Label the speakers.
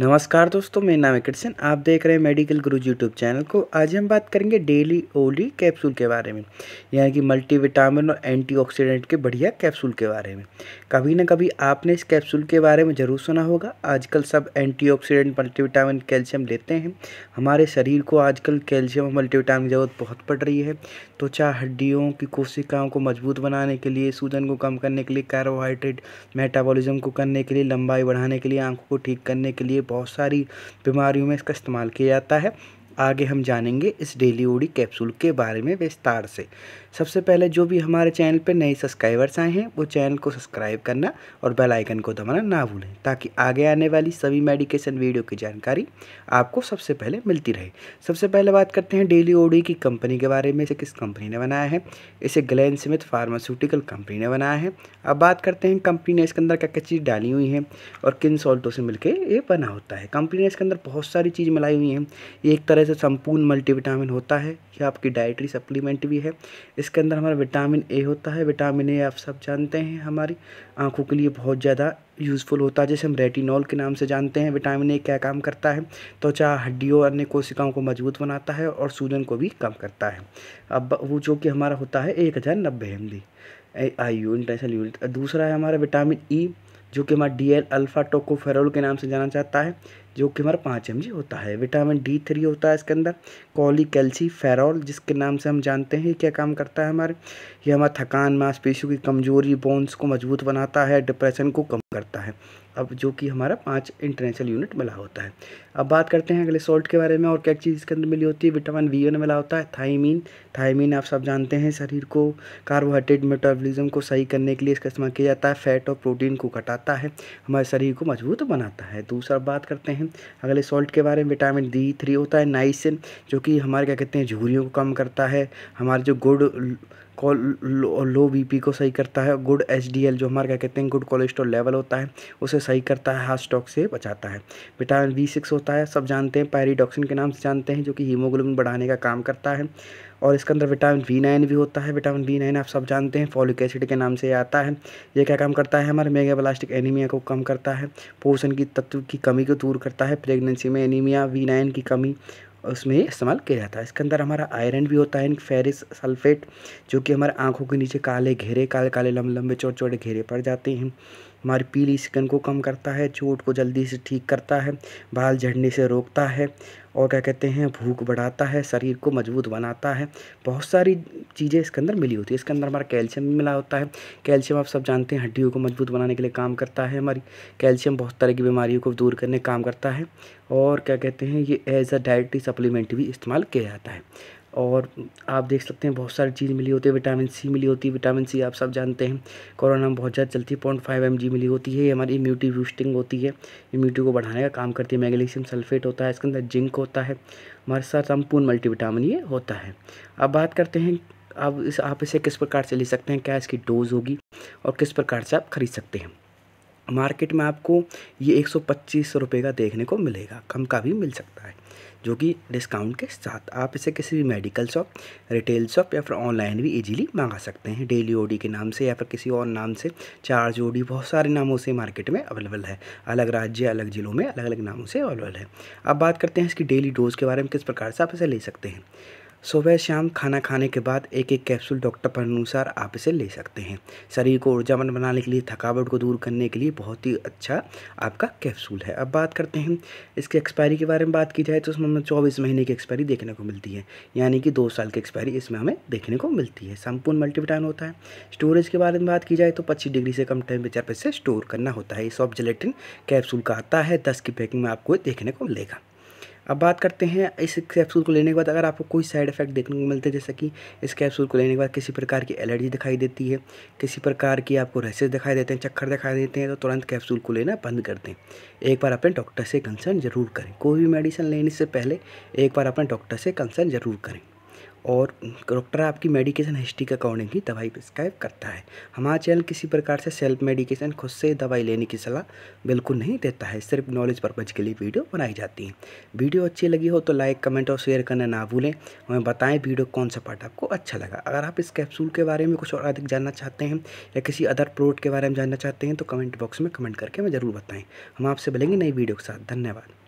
Speaker 1: नमस्कार दोस्तों मेरा नाम है कृष्ण आप देख रहे हैं मेडिकल गुरु यूट्यूब चैनल को आज हम बात करेंगे डेली ओली कैप्सूल के बारे में यानी कि मल्टीविटामिन और एंटीऑक्सीडेंट के बढ़िया कैप्सूल के बारे में कभी ना कभी आपने इस कैप्सूल के बारे में ज़रूर सुना होगा आजकल सब एंटीऑक्सीडेंट मल्टीविटामिन कैल्शियम लेते हैं हमारे शरीर को आजकल कैल्शियम और मल्टीविटामिन की ज़रूरत बहुत पड़ रही है त्वचा चाहे हड्डियों की कोशिकाओं को मजबूत बनाने के लिए सूजन को कम करने के लिए कार्बोहाइड्रेट मेटाबॉलिज्म को करने के लिए लंबाई बढ़ाने के लिए आँखों को ठीक करने के लिए बहुत सारी बीमारियों में इसका इस्तेमाल किया जाता है आगे हम जानेंगे इस डेली ओडी कैप्सूल के बारे में विस्तार से सबसे पहले जो भी हमारे चैनल पर नए सब्सक्राइबर्स आए हैं वो चैनल को सब्सक्राइब करना और बेल आइकन को दबाना ना भूलें ताकि आगे आने वाली सभी मेडिकेशन वीडियो की जानकारी आपको सबसे पहले मिलती रहे सबसे पहले बात करते हैं डेली ओडी की कंपनी के बारे में इसे किस कंपनी ने बनाया है इसे ग्लैन स्मिथ फार्मास्यूटिकल कंपनी ने बनाया है अब बात करते हैं कंपनी ने इसके अंदर क्या क्या चीज़ डाली हुई है और किन सॉल्टों से मिलकर ये बना होता है कंपनी ने इसके अंदर बहुत सारी चीज़ मिलाई हुई है ये एक तरह से संपूर्ण मल्टीविटामिन होता है यह आपकी डाइटरी सप्लीमेंट भी है इसके अंदर हमारा विटामिन ए होता है विटामिन ए आप सब जानते हैं हमारी आँखों के लिए बहुत ज़्यादा यूज़फुल होता है जैसे हम रेटिनॉल के नाम से जानते हैं विटामिन ए क्या काम करता है त्वचा तो हड्डियों अन्य कोशिकाओं को मजबूत बनाता है और सूजन को भी कम करता है अब वो जो कि हमारा होता है एक हज़ार नब्बे M D I U international unit दूसरा है हमारा विटामिन ई e, जो कि हमारा डी एल अल्फ़ा टोकोफेरोल के नाम से जाना जाता है जो कि हमारा पाँच एम होता है विटामिन डी थ्री होता है इसके अंदर कॉली कैल्सी फेरोल जिसके नाम से हम जानते हैं क्या काम करता है हमारे ये हमारा थकान मांसपेशियों की कमजोरी बोन्स को मजबूत बनाता है डिप्रेशन को कम करता है अब जो कि हमारा पाँच इंटरनेशनल यूनिट मिला होता है अब बात करते हैं अगले सॉल्ट के बारे में और क्या चीज़ इसके अंदर मिली होती है विटामिन वी ने मिला होता है थाइमीन थाइमीन आप सब जानते हैं शरीर को कार्बोहाइड्रेट मेटाबॉलिज्म को सही करने के लिए इसका इस्तेमाल किया जाता है फैट और प्रोटीन को घटाता है हमारे शरीर को मजबूत बनाता है दूसरा बात करते हैं अगले सॉल्ट के बारे में विटामिन डी थ्री होता है नाइसिन जो कि हमारे क्या कहते हैं झुरियों को कम करता है हमारे जो गुड लो, लो बीपी को सही करता है गुड एचडीएल जो हमारे क्या कहते हैं गुड कोलेस्ट्रॉल लेवल होता है उसे सही करता है हार्ट स्टॉक से बचाता है विटामिन बी सिक्स होता है सब जानते हैं पैरीडॉक्सिन के नाम से जानते हैं जो कि हीमोग्लोबिन बढ़ाने का काम करता है और इसके अंदर विटामिन बी नाइन भी होता है विटामिन बी नाइन आप सब जानते हैं फॉलिक एसिड के नाम से आता है ये क्या काम करता है हमारे मेगा प्लास्टिक एनीमिया को कम करता है पोषण की तत्व की कमी को दूर करता है प्रेगनेंसी में एनीमिया वी नाइन की कमी उसमें इस्तेमाल किया जाता है इसके अंदर हमारा आयरन भी होता है फेरिस सल्फेट जो कि हमारे आँखों के नीचे काले घेरे काले काले लंबे लंबे छोटे छोटे घेरे पड़ जाते हैं हमारी पीली स्किन को कम करता है चोट को जल्दी से ठीक करता है बाल झड़ने से रोकता है और क्या कहते हैं भूख बढ़ाता है शरीर को मजबूत बनाता है बहुत सारी चीज़ें इसके अंदर मिली होती है इसके अंदर हमारा कैल्शियम भी मिला होता है कैल्शियम आप सब जानते हैं हड्डियों को मजबूत बनाने के लिए काम करता है हमारी कैल्शियम बहुत तरह की बीमारियों को दूर करने काम करता है और क्या कहते हैं ये एज अ डाइटरी सप्लीमेंट भी इस्तेमाल किया जाता है और आप देख सकते हैं बहुत सारी चीज़ मिली होती है विटामिन सी मिली होती है विटामिन सी आप सब जानते हैं कोरोना में बहुत ज़्यादा चलती है पॉइंट फाइव एम जी मिली होती है ये हमारी इम्यूनिटी बूस्टिंग होती है इम्यूनिटी को बढ़ाने का काम करती है मैग्नीशियम सल्फेट होता है इसके अंदर जिंक होता है हमारे साथ संपूर्ण मल्टीविटामिन ये होता है अब बात करते हैं आप इस आप इसे किस प्रकार से ले सकते हैं क्या इसकी डोज़ होगी और किस प्रकार से आप खरीद सकते हैं मार्केट में आपको ये एक सौ पच्चीस रुपये का देखने को मिलेगा कम का भी मिल सकता है जो कि डिस्काउंट के साथ आप इसे किसी भी मेडिकल शॉप रिटेल शॉप या फिर ऑनलाइन भी इजीली मंगा सकते हैं डेली ओडी के नाम से या फिर किसी और नाम से चार्ज ओडी बहुत सारे नामों से मार्केट में अवेलेबल है अलग राज्य अलग ज़िलों में अलग अलग नामों से अवेलेबल है अब बात करते हैं इसकी डेली डोज के बारे में किस प्रकार से आप इसे ले सकते हैं सुबह शाम खाना खाने के बाद एक एक कैप्सूल डॉक्टर पर अनुसार आप इसे ले सकते हैं शरीर को ऊर्जावन बनाने के लिए थकावट को दूर करने के लिए बहुत ही अच्छा आपका कैप्सूल है अब बात करते हैं इसके एक्सपायरी के बारे में बात की जाए तो उसमें हमें चौबीस महीने की एक्सपायरी देखने को मिलती है यानी कि दो साल की एक्सपायरी इसमें हमें देखने को मिलती है संपूर्ण मल्टीविटामिन होता है स्टोरेज के बारे में बात की जाए तो पच्चीस डिग्री से कम टेम्परेचर पर इसे स्टोर करना होता है ये सॉफ्ट जलेटिन कैप्सूल का आता है दस की पैकिंग में आपको देखने को मिलेगा अब बात करते हैं इस कैप्सूल को लेने के बाद अगर आपको कोई साइड इफेक्ट देखने को मिलते हैं जैसे कि इस कैप्सूल को लेने के बाद किसी प्रकार की एलर्जी दिखाई देती है किसी प्रकार की आपको रैसेज दिखाई देते हैं चक्कर दिखाई देते हैं तो तुरंत कैप्सूल को लेना बंद कर दें एक बार अपने डॉक्टर से कंसर्न ज़रूर करें कोई भी मेडिसिन लेने से पहले एक बार अपने डॉक्टर से कंसर्न ज़रूर करें और डॉक्टर आपकी मेडिकेशन हिस्ट्री के अकॉर्डिंग ही दवाई प्रिस्क्राइब करता है हमारा चैनल किसी प्रकार से सेल्फ मेडिकेशन खुद से दवाई लेने की सलाह बिल्कुल नहीं देता है सिर्फ नॉलेज पर्पज़ के लिए वीडियो बनाई जाती है वीडियो अच्छी लगी हो तो लाइक कमेंट और शेयर करना ना भूलें हमें बताएं वीडियो कौन सा पार्ट आपको अच्छा लगा अगर आप इस कैप्सूल के बारे में कुछ और अधिक जानना चाहते हैं या किसी अदर प्रोडक्ट के बारे में जानना चाहते हैं तो कमेंट बॉक्स में कमेंट करके हमें ज़रूर बताएँ हम आपसे मिलेंगे नई वीडियो के साथ धन्यवाद